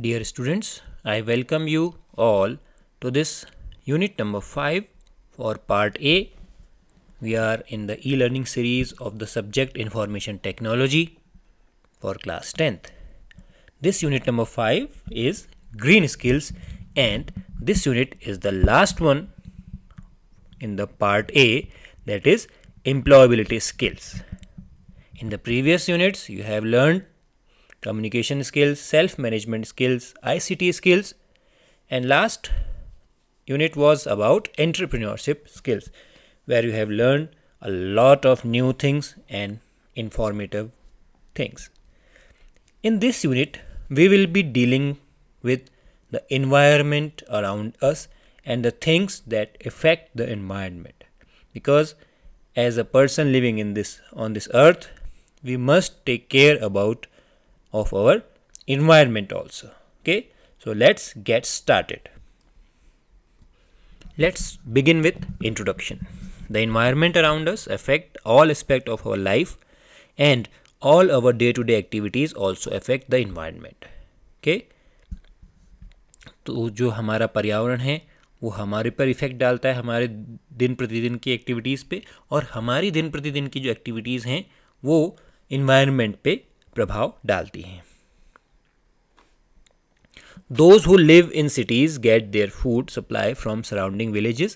Dear students, I welcome you all to this unit number 5 for part A. We are in the e-learning series of the subject information technology for class 10th. This unit number 5 is green skills and this unit is the last one in the part A that is employability skills. In the previous units you have learned communication skills, self-management skills, ICT skills. And last unit was about entrepreneurship skills, where you have learned a lot of new things and informative things. In this unit, we will be dealing with the environment around us and the things that affect the environment. Because as a person living in this on this earth, we must take care about of our environment also okay so let's get started let's begin with introduction the environment around us affect all aspect of our life and all our day to day activities also affect the environment okay तो जो हमारा पर्यावरण है वो हमारे पर effect डालता है हमारे दिन प्रतिदिन की एक्टिविटीज़ पे और हमारी दिन प्रतिदिन की जो एक्टिविटीज़ हैं वो इन्वायरमेंट पे प्रभाव डालती हैं those who live in cities get their food supply from surrounding villages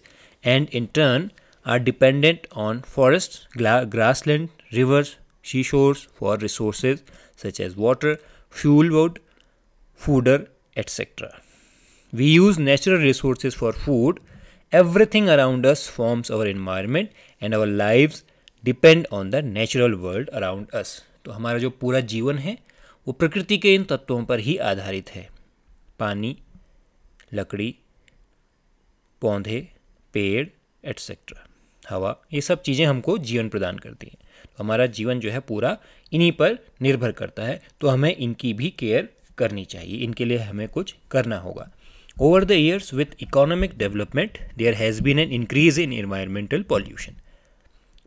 and in turn are dependent on forest grassland rivers seashores for resources such as water fuel wood fodder etcetera we use natural resources for food everything around us forms our environment and our lives depend on the natural world around us तो हमारा जो पूरा जीवन है वो प्रकृति के इन तत्वों पर ही आधारित है पानी लकड़ी पौधे पेड़ एट्सेट्रा हवा ये सब चीज़ें हमको जीवन प्रदान करती हैं तो हमारा जीवन जो है पूरा इन्हीं पर निर्भर करता है तो हमें इनकी भी केयर करनी चाहिए इनके लिए हमें कुछ करना होगा over the years with economic development there has been an increase in environmental pollution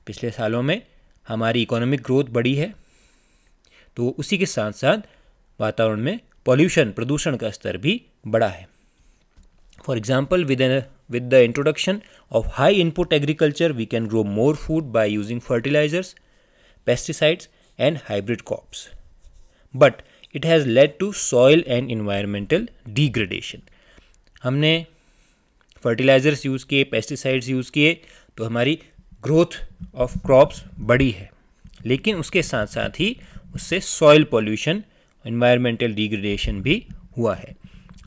पिछले सालों में हमारी इकोनॉमिक ग्रोथ बढ़ी है तो उसी के साथ साथ वातावरण में पॉल्यूशन प्रदूषण का स्तर भी बढ़ा है for example with with the introduction of high input agriculture we can grow more food by using fertilisers pesticides and hybrid crops but it has led to soil and environmental degradation हमने fertilisers use किए pesticides use किए तो हमारी growth of crops बढ़ी है लेकिन उसके साथ साथ ही उससे सॉइल पॉल्यूशन इन्वायरमेंटल डिग्रेडेशन भी हुआ है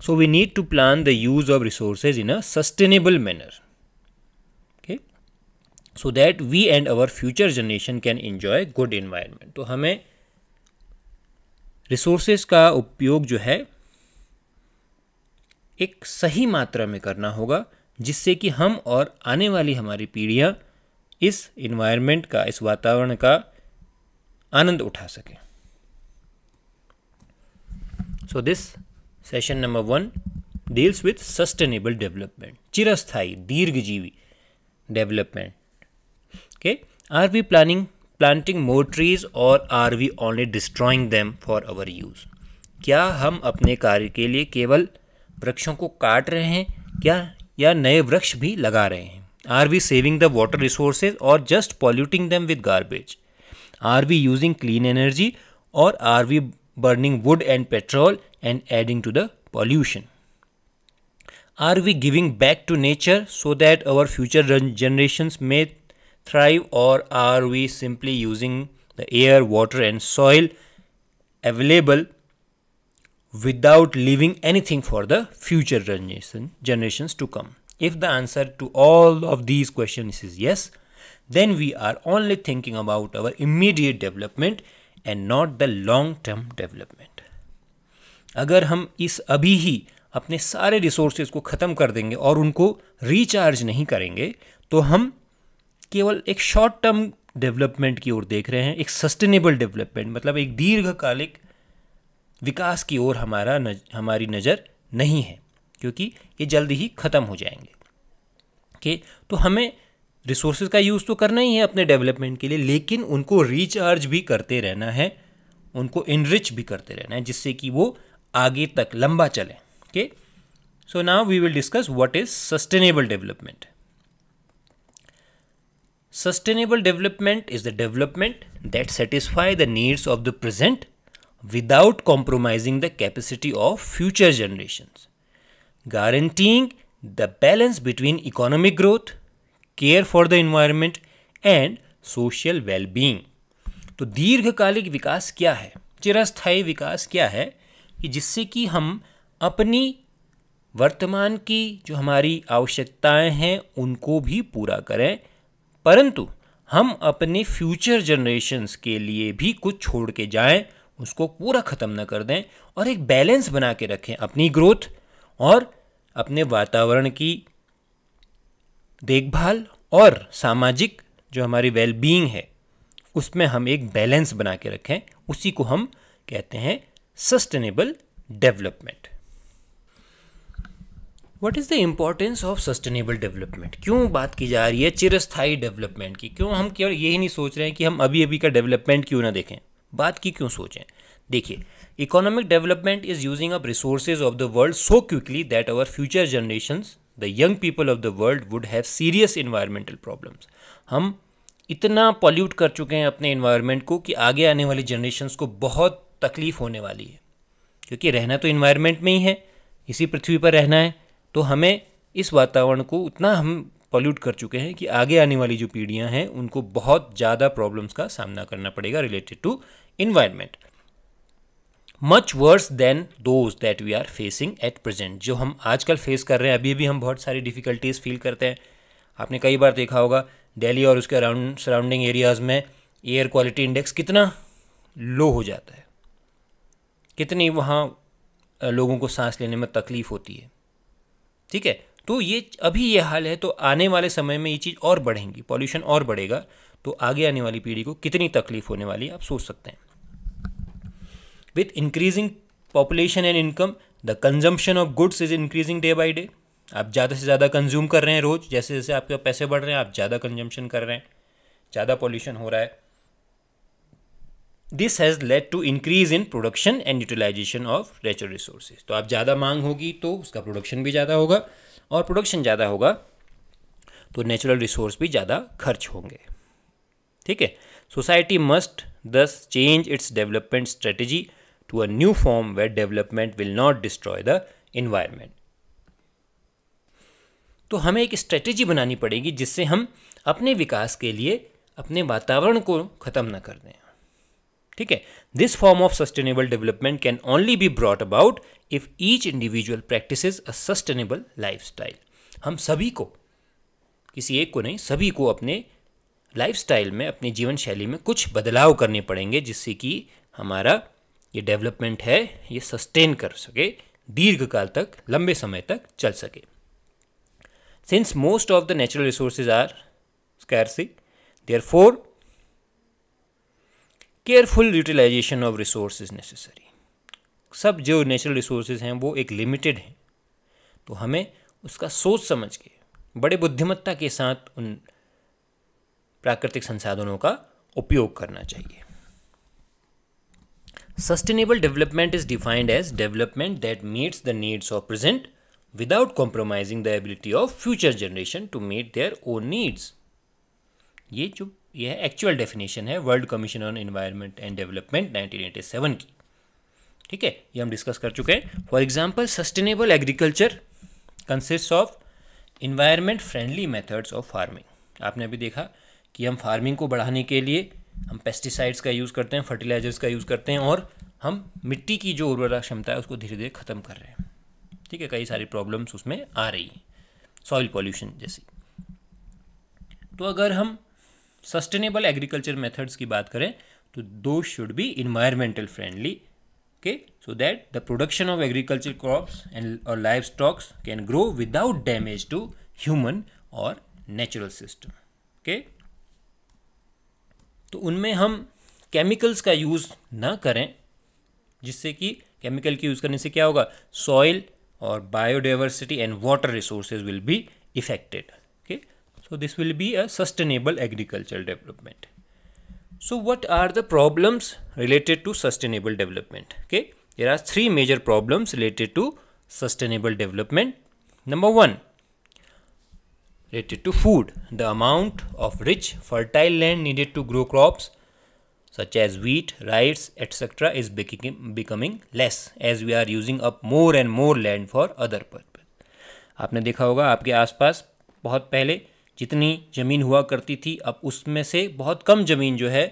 so we need to plan the use of resources in a sustainable manner okay so that we and our future generation can enjoy good environment तो हमें रिसोर्सेज का उपयोग जो है एक सही मात्रा में करना होगा जिससे कि हम और आने वाली हमारी पीढ़ियाँ इस इन्वायरमेंट का इस वातावरण का आनंद उठा सके so this session number one deals with sustainable development चिरस्थायी दीर्घजीवी development okay are we planning planting more trees or are we only destroying them for our use क्या हम अपने कार्य के लिए केवल वृक्षों को काट रहे हैं क्या या नए वृक्ष भी लगा रहे हैं are we saving the water resources or just polluting them with garbage Are we using clean energy or are we burning wood and petrol and adding to the pollution? Are we giving back to nature so that our future generations may thrive or are we simply using the air, water and soil available without leaving anything for the future generation, generations to come? If the answer to all of these questions is yes, then we are only thinking about our immediate development and not the long term development. अगर हम इस अभी ही अपने सारे resources को ख़त्म कर देंगे और उनको रिचार्ज नहीं करेंगे तो हम केवल एक शॉर्ट टर्म डेवलपमेंट की ओर देख रहे हैं एक सस्टेनेबल डेवलपमेंट मतलब एक दीर्घकालिक विकास की ओर हमारा नज, हमारी नज़र नहीं है क्योंकि ये जल्द ही ख़त्म हो जाएंगे के तो हमें रिसोर्सेज का यूज़ तो करना ही है अपने डेवलपमेंट के लिए लेकिन उनको रिचार्ज भी करते रहना है उनको इनरिच भी करते रहना है जिससे कि वो आगे तक लंबा चले okay so now we will discuss what is sustainable development sustainable development is the development that satisfy the needs of the present without compromising the capacity of future generation guaranteeing the balance between economic growth care for the environment and social wellbeing तो दीर्घकालिक विकास क्या है चिरस्थायी विकास क्या है कि जिससे कि हम अपनी वर्तमान की जो हमारी आवश्यकताएं हैं उनको भी पूरा करें परंतु हम अपने फ्यूचर जनरेशन्स के लिए भी कुछ छोड़ के जाएं उसको पूरा ख़त्म न कर दें और एक बैलेंस बना के रखें अपनी ग्रोथ और अपने वातावरण की देखभाल और सामाजिक जो हमारी वेलबींग है उसमें हम एक बैलेंस बना के रखें उसी को हम कहते हैं sustainable development what is the importance of sustainable development क्यों बात की जा रही है चिरस्थाई डेवलपमेंट की क्यों हम केवल यही नहीं सोच रहे हैं कि हम अभी अभी का डेवलपमेंट क्यों ना देखें बात की क्यों सोचें देखिए economic development is using up resources of the world so quickly that our future generation the young people of the world would have serious environmental problems हम इतना पॉल्यूट कर चुके हैं अपने इन्वायरमेंट को कि आगे आने वाली जनरेशन्स को बहुत तकलीफ होने वाली है क्योंकि रहना तो इन्वायरमेंट में ही है इसी पृथ्वी पर रहना है तो हमें इस वातावरण को उतना हम पॉल्यूट कर चुके हैं कि आगे आने वाली जो पीढ़ियां हैं उनको बहुत ज़्यादा प्रॉब्लम्स का सामना करना पड़ेगा related to environment much worse than those that we are facing at present जो हम आजकल फेस कर रहे हैं अभी भी हम बहुत सारी डिफ़िकल्टीज़ फील करते हैं आपने कई बार देखा होगा दिल्ली और उसके अराउंड सराउंडिंग एरियाज़ में एयर क्वालिटी इंडेक्स कितना लो हो जाता है कितनी वहाँ लोगों को सांस लेने में तकलीफ़ होती है ठीक है तो ये अभी ये हाल है तो आने वाले समय में ये चीज़ और बढ़ेंगी पॉल्यूशन और बढ़ेगा तो आगे आने वाली पीढ़ी को कितनी तकलीफ़ होने वाली है आप सोच सकते हैं With increasing population and income, the consumption of goods is increasing day by day. आप ज़्यादा से ज़्यादा कंज्यूम कर रहे हैं रोज़ जैसे जैसे आपके पैसे बढ़ रहे हैं आप ज़्यादा कंजम्पशन कर रहे हैं ज़्यादा पॉल्यूशन हो रहा है this has led to increase in production and utilization of natural resources तो आप ज़्यादा मांग होगी तो उसका प्रोडक्शन भी ज़्यादा होगा और प्रोडक्शन ज़्यादा होगा तो नेचुरल रिसोर्स भी ज़्यादा खर्च होंगे ठीक है society must thus change its development strategy to a new form where development will not destroy the environment तो हमें एक स्ट्रेटेजी बनानी पड़ेगी जिससे हम अपने विकास के लिए अपने वातावरण को ख़त्म ना कर दें ठीक है this form of sustainable development can only be brought about if each individual practice a sustainable life हम सभी को किसी एक को नहीं सभी को अपने लाइफ में अपनी जीवन शैली में कुछ बदलाव करने पड़ेंगे जिससे कि हमारा ये डेवलपमेंट है ये सस्टेन कर सके दीर्घकाल तक लंबे समय तक चल सके since most of the natural resources are scarcity therefore careful utilization of resource is necessary सब जो नेचुरल रिसोर्सेज हैं वो एक लिमिटेड हैं तो हमें उसका सोच समझ के बड़े बुद्धिमत्ता के साथ उन प्राकृतिक संसाधनों का उपयोग करना चाहिए Sustainable development is defined as development that meets the needs of present without compromising the ability of future generation to meet their own needs. ये जो यह एक्चुअल डेफिनेशन है World Commission on Environment and Development 1987 की ठीक है ये हम discuss कर चुके हैं for example sustainable agriculture consist of environment friendly methods of farming आपने अभी देखा कि हम फार्मिंग को बढ़ाने के लिए हम पेस्टिसाइड्स का यूज़ करते हैं फर्टिलाइजर्स का यूज़ करते हैं और हम मिट्टी की जो उर्वरा क्षमता है उसको धीरे धीरे ख़त्म कर रहे हैं ठीक है कई सारी प्रॉब्लम्स उसमें आ रही हैं सॉइल पॉल्यूशन जैसी तो अगर हम सस्टेनेबल एग्रीकल्चर मेथड्स की बात करें तो दो should be environmental friendly okay so that the production of agriculture crops and or livestocks can grow without damage to human or natural system okay तो उनमें हम केमिकल्स का यूज़ ना करें जिससे कि केमिकल के यूज़ करने से क्या होगा सॉइल और biodiversity and water resources will be affected okay so this will be a sustainable agriculture development so what are the problems related to sustainable development okay there are three major problems related to sustainable development number one related to food. The amount of rich, fertile land needed to grow crops such as wheat, rice, etc. is becoming less as we are using up more and more land for other purpose. aapne dekha hoga aapke aas pass bahut pehle jitni zameen hua karti thi ab usme se bahut kam zameen jo hai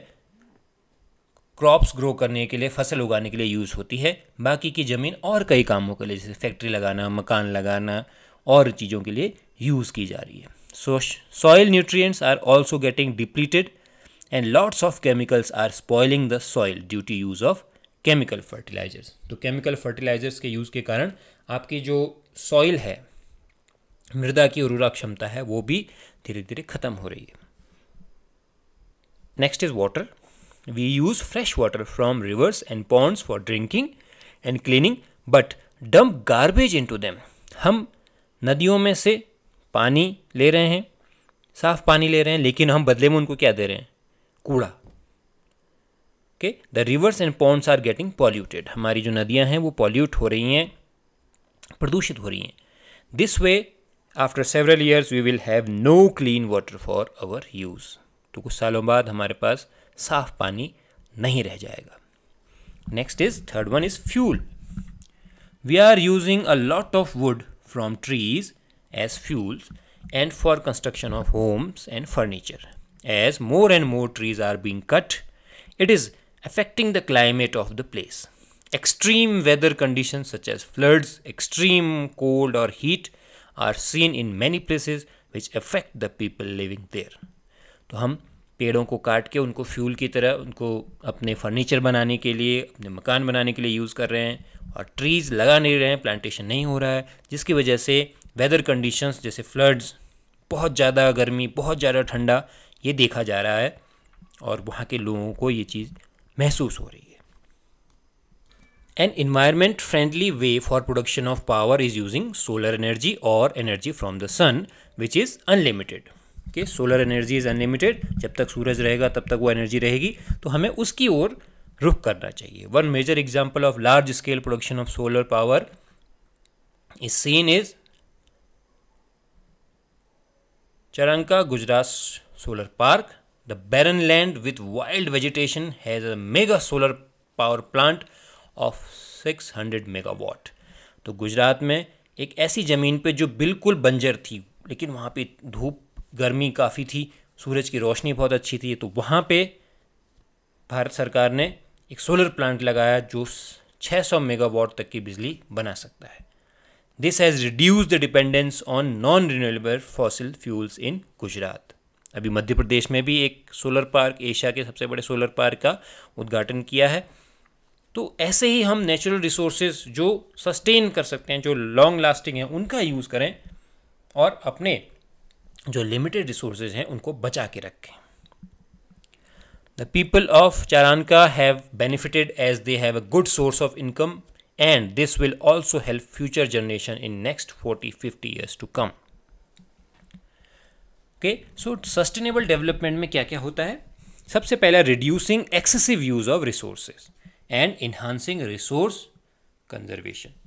crops grow करने के लिए फसल उगाने के लिए use होती है बाकी की ज़मीन और कई कामों के लिए जैसे फैक्ट्री लगाना मकान लगाना और चीज़ों के लिए यूज़ की जा रही है so soil nutrients are also getting depleted and lots of chemicals are spoiling the soil due to use of chemical fertilizers तो केमिकल फर्टिलाइजर्स के यूज़ के कारण आपकी जो सॉइल है मृदा की उर्वरा क्षमता है वो भी धीरे धीरे ख़त्म हो रही है next is water use fresh water from rivers and ponds for drinking and cleaning but but garbage into them हम नदियों में से पानी ले रहे हैं साफ पानी ले रहे हैं लेकिन हम बदले में उनको क्या दे रहे हैं कूड़ा okay the rivers and ponds are getting polluted हमारी जो नदियाँ हैं वो पॉल्यूट हो रही हैं प्रदूषित हो रही हैं this way after several years we will have no clean water for our use तो कुछ सालों बाद हमारे पास साफ पानी नहीं रह जाएगा next is third one is fuel we are using a lot of wood from trees as fuels and for construction of homes and furniture. As more and more trees are being cut, it is affecting the climate of the place. Extreme weather conditions such as floods, extreme cold or heat are seen in many places which affect the people living there. to hum पेड़ों को काट के उनको fuel की तरह उनको अपने furniture बनाने के लिए अपने मकान बनाने के लिए यूज़ कर रहे हैं और ट्रीज़ लगा नहीं रहे हैं प्लांटेशन नहीं हो रहा है जिसकी वजह से वेदर कंडीशंस जैसे फ्लड्स बहुत ज़्यादा गर्मी बहुत ज़्यादा ठंडा ये देखा जा रहा है और वहाँ के लोगों को ये चीज़ महसूस हो रही है an environment friendly way for production of power is using solar energy or energy from the sun which is unlimited के सोलर एनर्जी इज़ अनलिमिटेड जब तक सूरज रहेगा तब तक वो एनर्जी रहेगी तो हमें उसकी ओर रुख करना चाहिए one major example of large scale production of solar power is seen is Charanka Gujarat solar park the barren land with wild vegetation has a mega solar power plant of 600 megawatt तो गुजरात में एक ऐसी ज़मीन पे जो बिल्कुल बंजर थी लेकिन वहाँ पे धूप गर्मी काफ़ी थी सूरज की रोशनी बहुत अच्छी थी तो वहाँ पे भारत सरकार ने एक सोलर प्लांट लगाया जो 600 मेगावाट तक की बिजली बना सकता है this has reduce the dependence on non renewable fossil fuels in Gujarat अभी मध्य प्रदेश में भी एक सोलर पार्क एशिया के सबसे बड़े सोलर पार्क का उद्घाटन किया है तो ऐसे ही हम नेचुरल रिसोर्सेज जो सस्टेन कर सकते हैं जो लॉन्ग लास्टिंग है उनका यूज़ करें और अपने जो लिमिटेड रिसोर्सेज हैं उनको बचा के रखें the people of Charanka have benefited as they have a good source of income and this will also help future generation in next 40 50 years to come okay so sustainable development mein kya kya hota hai sabse pehla reducing excessive use of resources and enhancing resource conservation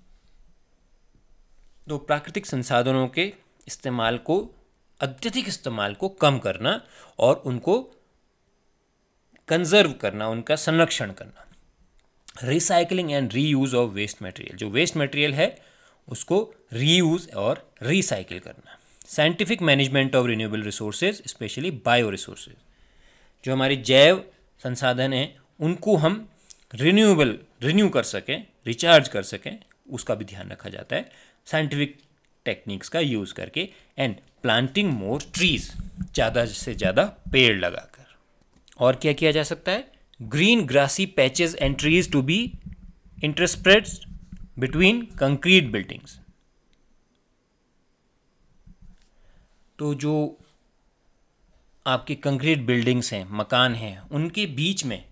तो प्राकृतिक संसाधनों के इस्तेमाल को अत्यधिक इस्तेमाल को कम करना और उनको कंजर्व करना उनका संरक्षण करना recycling and reuse of waste material जो वेस्ट मटेरियल है उसको रीयूज और रिसाइकिल करना scientific management of renewable resources specially bio resources जो हमारे जैव संसाधन हैं उनको हम रिन्यूएबल रिन्यू कर सकें रिचार्ज कर सकें उसका भी ध्यान रखा जाता है साइंटिफिक टेक्निक्स का यूज़ करके एंड प्लांटिंग मोर ट्रीज ज़्यादा से ज़्यादा पेड़ लगाकर और क्या किया जा सकता है green grassy patches and trees to be interspersed between concrete buildings तो जो आपके कंक्रीट बिल्डिंग्स हैं मकान हैं उनके बीच में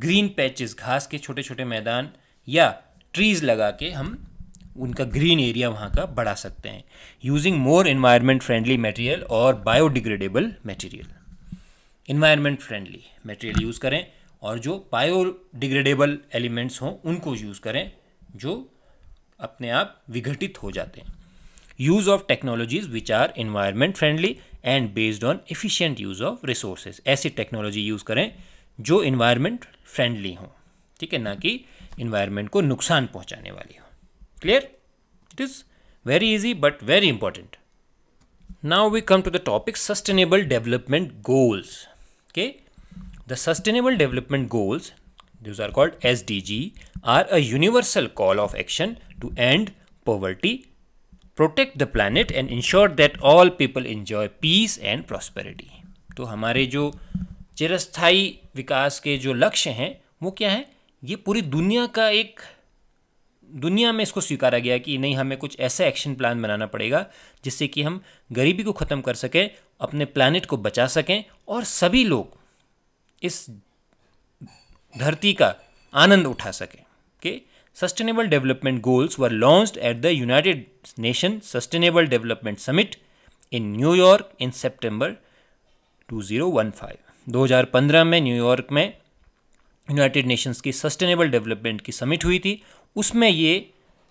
ग्रीन पैचेस घास के छोटे छोटे मैदान या ट्रीज़ लगा के हम उनका ग्रीन एरिया वहाँ का बढ़ा सकते हैं using more environment friendly material और biodegradable material environment friendly material use करें और जो बायोडिग्रेडेबल एलिमेंट्स हों उनको यूज़ करें जो अपने आप विघटित हो जाते हैं use of technologies which are environment friendly and based on efficient use of resources ऐसी टेक्नोलॉजी यूज़ करें जो इन्वायरमेंट फ्रेंडली हों ठीक है ना कि इन्वायरमेंट को नुकसान पहुँचाने वाली हो clear it is very easy but very important now we come to the topic sustainable development goals okay The Sustainable Development Goals, these are called SDG, are a universal call of action to end poverty, protect the planet and ensure that all people enjoy peace and prosperity. तो हमारे जो चिरस्थाई विकास के जो लक्ष्य हैं वो क्या है ये पूरी दुनिया का एक दुनिया में इसको स्वीकारा गया कि नहीं हमें कुछ ऐसा एक्शन प्लान बनाना पड़ेगा जिससे कि हम गरीबी को ख़त्म कर सकें अपने प्लानट को बचा सकें और सभी लोग इस धरती का आनंद उठा सके के sustainable development goals were launch at the United Nation sustainable development summit in New York in September two zero one five दो हजार पंद्रह में न्यूयॉर्क में यूनाइटेड नेशंस की सस्टेनेबल डेवलपमेंट की समिट हुई थी उसमें ये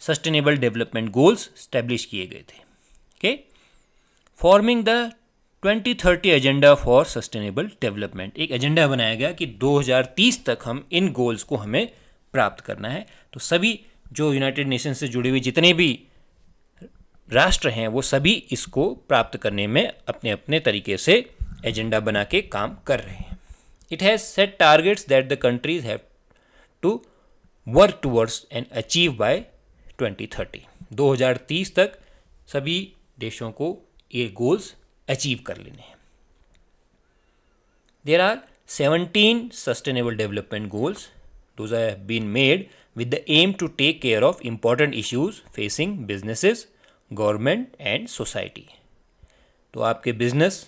सस्टेनेबल डेवलपमेंट गोल्स स्टैब्लिश किए गए थे के forming the 2030 agenda for sustainable development एक एजेंडा बनाया गया कि 2030 तक हम इन गोल्स को हमें प्राप्त करना है तो सभी जो यूनाइटेड नेशन से जुड़ी हुई जितने भी राष्ट्र हैं वो सभी इसको प्राप्त करने में अपने अपने तरीके से एजेंडा बना के काम कर रहे हैं it has set targets that the countries have to work towards and achieve by 2030 2030 तक सभी देशों को ये गोल्स अचीव कर लेने हैं there are seventeen sustainable development goals those have been made with the aim to take care of important issues facing businesses government and society तो आपके बिजनेस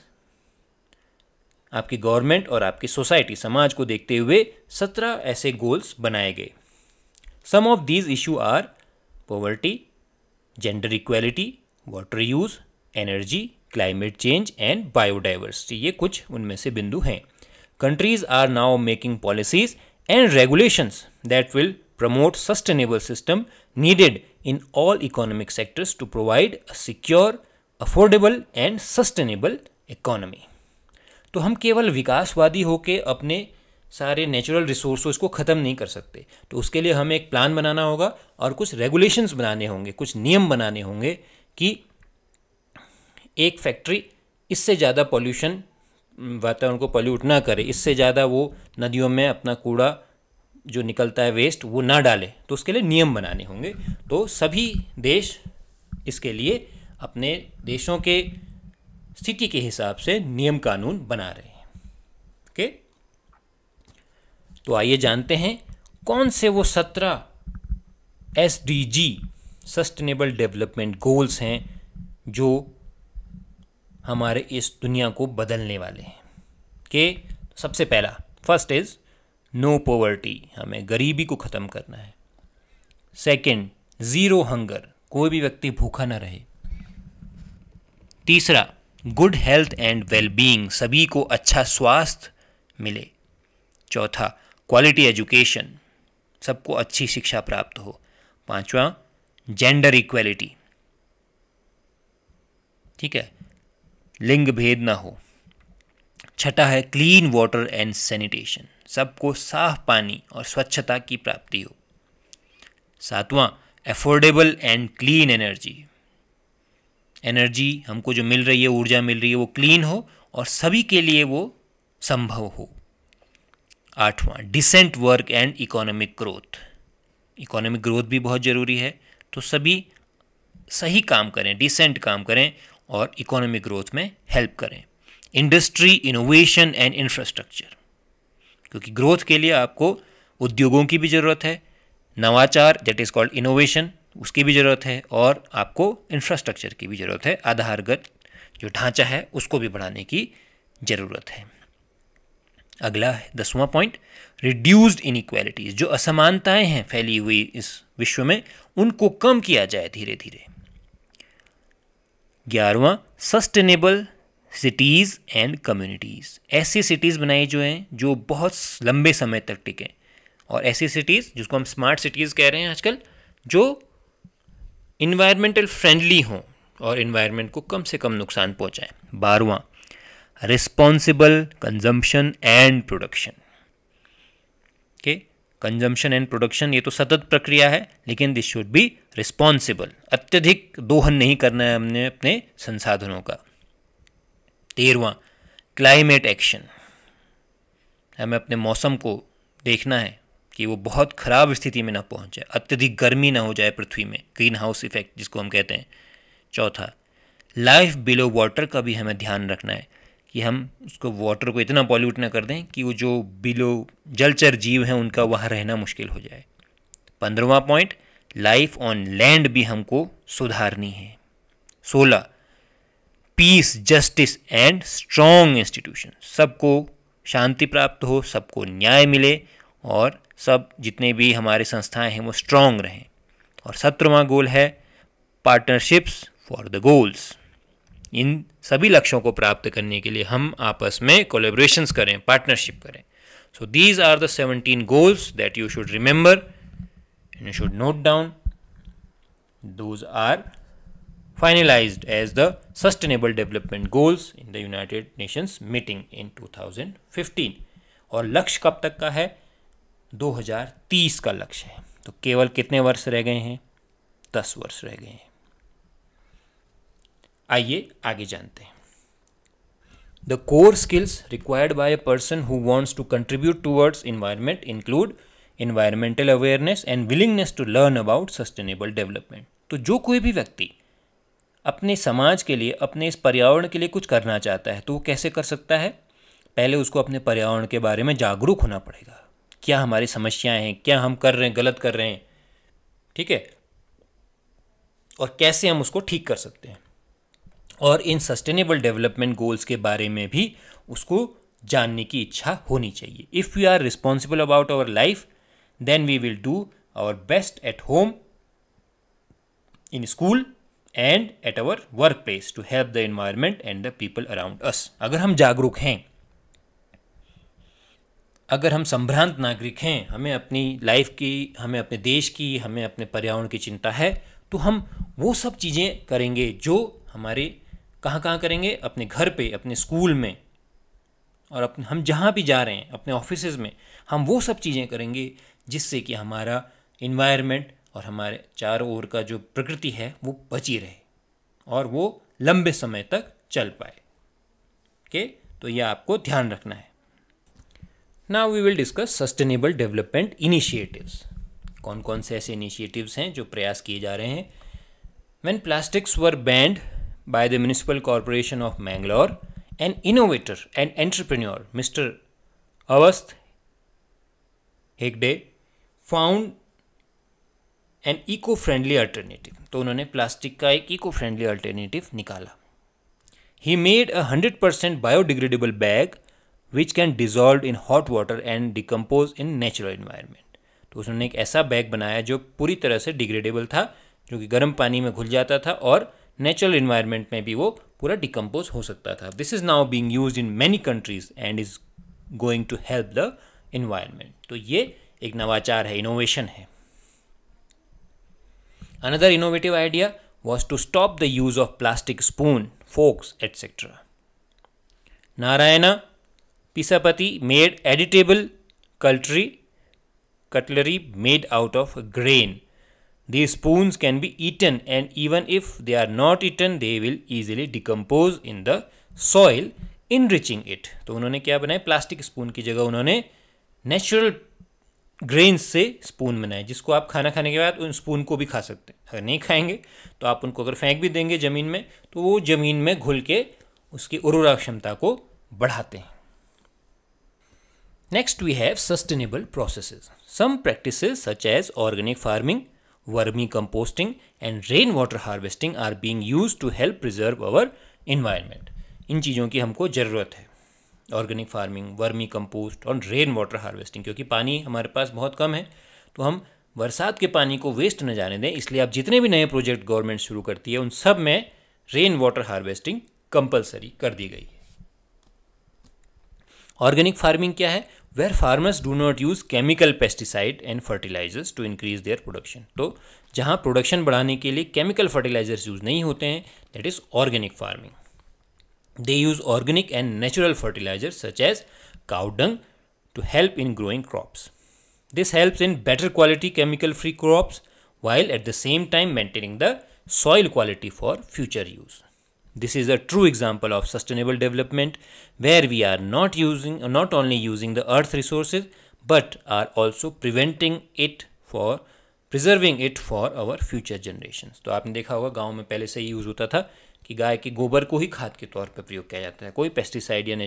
आपकी गवर्नमेंट और आपकी सोसाइटी समाज को देखते हुए सत्रह ऐसे गोल्स बनाए गए some of these issue are poverty gender equality water use energy climate change and biodiversity ये कुछ उनमें से बिंदु हैं countries are now making policies and regulations that will promote sustainable system needed in all economic sectors to provide a secure affordable and sustainable economy तो हम केवल विकासवादी होकर अपने सारे नेचुरल रिसोर्स को ख़त्म नहीं कर सकते तो उसके लिए हमें एक प्लान बनाना होगा और कुछ रेगुलेशंस बनाने होंगे कुछ नियम बनाने होंगे कि एक फैक्ट्री इससे ज़्यादा पॉल्यूशन हम्म, वातावरण को पॉल्यूट ना करे इससे ज़्यादा वो नदियों में अपना कूड़ा जो निकलता है वेस्ट वो ना डाले तो उसके लिए नियम बनाने होंगे तो सभी देश इसके लिए अपने देशों के स्थिति के हिसाब से नियम कानून बना रहे हैं ओके तो आइए जानते हैं कौन से वो सत्रह S D G sustainable development goals हैं जो हमारे इस दुनिया को बदलने वाले हैं के सबसे पहला फर्स्ट इज़ नो पॉवर्टी हमें गरीबी को ख़त्म करना है सेकंड ज़ीरो हंगर कोई भी व्यक्ति भूखा ना रहे तीसरा गुड हेल्थ एंड वेलबींग सभी को अच्छा स्वास्थ्य मिले चौथा क्वालिटी एजुकेशन सबको अच्छी शिक्षा प्राप्त हो पांचवा जेंडर इक्वलिटी ठीक है लिंग भेद ना हो छठा है क्लीन वाटर एंड सैनिटेशन सबको साफ पानी और स्वच्छता की प्राप्ति हो सातवां affordable and clean energy energy हमको जो मिल रही है ऊर्जा मिल रही है वो क्लीन हो और सभी के लिए वो संभव हो आठवां decent work and economic growth economic growth भी बहुत ज़रूरी है तो सभी सही काम करें डिसेंट काम करें और इकोनॉमिक ग्रोथ में हेल्प करें इंडस्ट्री इनोवेशन एंड इंफ्रास्ट्रक्चर क्योंकि ग्रोथ के लिए आपको उद्योगों की भी ज़रूरत है नवाचार दैट इज़ कॉल्ड इनोवेशन उसकी भी ज़रूरत है और आपको इंफ्रास्ट्रक्चर की भी ज़रूरत है आधारगत जो ढांचा है उसको भी बढ़ाने की ज़रूरत है अगला है दसवां पॉइंट रिड्यूस्ड इनिक्वालिटीज़ जो असमानताएं हैं फैली हुई इस विश्व में उनको कम किया जाए धीरे धीरे ग्यारहवा सस्टेनेबल सिटीज़ एंड कम्युनिटीज़ ऐसी सिटीज़ बनाई जो हैं जो बहुत लंबे समय तक टिकें और ऐसी सिटीज़ जिसको हम स्मार्ट सिटीज़ कह रहे हैं आजकल जो इन्वायरमेंटल फ्रेंडली हों और इन्वायरमेंट को कम से कम नुकसान पहुँचाएँ बारवा रिस्पॉन्सिबल कंजम्पशन एंड प्रोडक्शन के कंजम्पशन एंड प्रोडक्शन ये तो सतत प्रक्रिया है लेकिन दिस शुड बी रिस्पॉन्सिबल अत्यधिक दोहन नहीं करना है हमने अपने संसाधनों का तेरवा क्लाइमेट एक्शन हमें अपने मौसम को देखना है कि वो बहुत ख़राब स्थिति में ना पहुंचे जाए अत्यधिक गर्मी ना हो जाए पृथ्वी में ग्रीन हाउस इफेक्ट जिसको हम कहते हैं चौथा लाइफ बिलो वाटर का भी हमें ध्यान रखना है कि हम उसको वाटर को इतना पॉल्यूट ना कर दें कि वो जो बिलो जलचर जीव हैं उनका वहाँ रहना मुश्किल हो जाए पंद्रवा पॉइंट लाइफ ऑन लैंड भी हमको सुधारनी है सोलह peace justice and strong institution सबको शांति प्राप्त हो सबको न्याय मिले और सब जितने भी हमारे संस्थाएं हैं वो स्ट्रांग रहें और सत्रवा गोल है पार्टनरशिप्स फॉर द गोल्स इन सभी लक्ष्यों को प्राप्त करने के लिए हम आपस में कोलेब्रेशंस करें पार्टनरशिप करें so these are the seventeen goals that you should remember and you should note down those are the sustainable development goals in the United Nations meeting in two thousand 2015 और लक्ष्य कब तक का है 2030 का लक्ष्य है तो केवल कितने वर्ष रह गए हैं दस वर्ष रह गए हैं आइए आगे जानते हैं the core skills required by a person who wants to contribute towards environment include environmental awareness and willingness to learn about sustainable development तो जो कोई भी व्यक्ति अपने समाज के लिए अपने इस पर्यावरण के लिए कुछ करना चाहता है तो वो कैसे कर सकता है पहले उसको अपने पर्यावरण के बारे में जागरूक होना पड़ेगा क्या हमारी समस्याएं हैं क्या हम कर रहे हैं गलत कर रहे हैं ठीक है और कैसे हम उसको ठीक कर सकते हैं और इन सस्टेनेबल डेवलपमेंट गोल्स के बारे में भी उसको जानने की इच्छा होनी चाहिए if you are responsible about our life then we will do our best at home in school and at our workplace to help the environment and the people around us अगर हम जागरूक हैं अगर हम संभ्रांत नागरिक हैं हमें अपनी लाइफ की हमें अपने देश की हमें अपने पर्यावरण की चिंता है तो हम वो सब चीज़ें करेंगे जो हमारे कहाँ कहाँ करेंगे अपने घर पे अपने स्कूल में और अपने हम जहाँ भी जा रहे हैं अपने ऑफिस में हम वो सब चीज़ें करेंगे जिससे कि हमारा इन्वायरमेंट और हमारे चारों ओर का जो प्रकृति है वो बची रहे और वो लंबे समय तक चल पाए ओके तो यह आपको ध्यान रखना है now we will discuss sustainable development initiatives कौन कौन से ऐसे इनिशिएटिव्स हैं जो प्रयास किए जा रहे हैं when plastics were banned by the Municipal Corporation of Mangalore, an innovator and entrepreneur, Mr. Avast Hegde, found an eco friendly alternative तो उन्होंने प्लास्टिक का एक इको फ्रेंडली अल्टरनेटिव निकाला he made a hundred percent biodegradable bag which can dissolve in hot water and decompose in natural environment तो उसने एक ऐसा bag बनाया जो पूरी तरह से डिग्रेडेबल था जो कि गर्म पानी में घुल जाता था और नेचुरल इन्वायरमेंट में भी वो पूरा डिकम्पोज हो सकता था this is now being use in many countries and is going to help the environment तो ये एक नवाचार है इनोवेशन है another innovative idea was to stop the use of plastic spoon forks etcetera Narayan Pisapati made edible cutlery cutlery made out of grain These spoons can be eaten and even if they are not eaten, they will easily decompose in the soil, enriching it. तो उन्होंने क्या बनाया plastic spoon की जगह उन्होंने natural grain से spoon बनाए जिसको आप खाना खाने के बाद उन स्पून को भी खा सकते हैं अगर नहीं खाएंगे तो आप उनको अगर फेंक भी देंगे ज़मीन में तो वो ज़मीन में घुल के उसकी उर्वरा क्षमता को बढ़ाते हैं Next, we have sustainable processes. Some practices such as organic farming vermicomposting and rain water harvesting are being use to help preserve our environment इन चीज़ों की हमको ज़रूरत है ऑर्गेनिक फार्मिंग वर्मी कंपोस्ट और रेन वाटर हार्वेस्टिंग क्योंकि पानी हमारे पास बहुत कम है तो हम बरसात के पानी को वेस्ट न जाने दें इसलिए आप जितने भी नए प्रोजेक्ट गवर्नमेंट शुरू करती है उन सब में रेन वाटर हार्वेस्टिंग कंपलसरी कर दी गई है ऑर्गेनिक फार्मिंग क्या है where farmers do not use chemical pesticide and fertilizers to increase their production तो जहाँ production बढ़ाने के लिए chemical fertilizers use नहीं होते हैं that is organic farming they use organic and natural fertilizers such as cow dung to help in growing crops this helps in better quality chemical free crops while at the same time maintaining the soil quality for future use This is a true example of sustainable development where we are not using not only using the earth resources but are also preventing it for preserving it for our future generation तो आपने देखा होगा गाँव में पहले से ही use होता था कि गाय के गोबर को ही खाद के तौर पर प्रयोग किया जाता है कोई पेस्टिसाइड या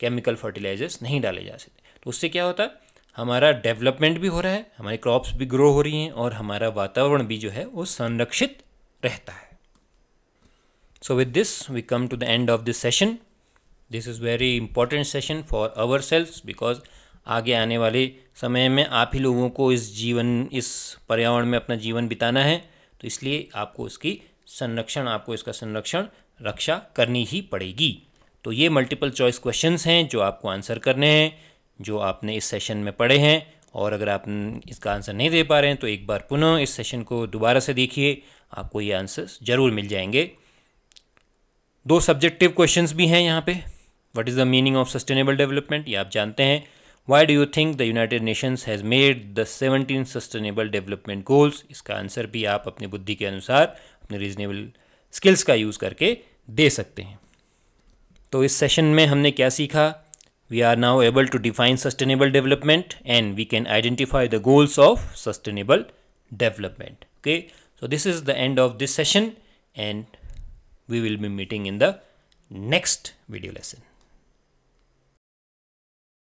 केमिकल फर्टिलाइजर्स नहीं डाले जा सकते तो उससे क्या होता है हमारा डेवलपमेंट भी हो रहा है हमारी क्रॉप्स भी ग्रो हो रही हैं और हमारा वातावरण भी जो है वो संरक्षित रहता है So with this, we come to the end of this session. This is very important session for our self because आगे आने वाले समय में आप ही लोगों को इस जीवन इस पर्यावरण में अपना जीवन बिताना है तो इसलिए आपको इसकी संरक्षण आपको इसका संरक्षण रक्षा करनी ही पड़ेगी तो ये मल्टीपल चॉइस क्वेश्चंस हैं जो आपको आंसर करने हैं जो आपने इस सेशन में पढ़े हैं और अगर आप इसका आंसर नहीं दे पा रहे हैं तो एक बार पुनः इस सेशन को दोबारा से देखिए आपको ये आंसर्स ज़रूर मिल जाएंगे दो सब्जेक्टिव क्वेश्चंस भी हैं यहाँ पे what is the meaning of sustainable development ये आप जानते हैं why do you think the United Nations has made the seventeen sustainable development goals इसका आंसर भी आप अपनी बुद्धि के अनुसार अपने रीजनेबल स्किल्स का यूज़ करके दे सकते हैं तो इस सेशन में हमने क्या सीखा we are now able to define sustainable development and we can identify the goals of sustainable development okay so this is the end of this session and We will be meeting in the next video lesson.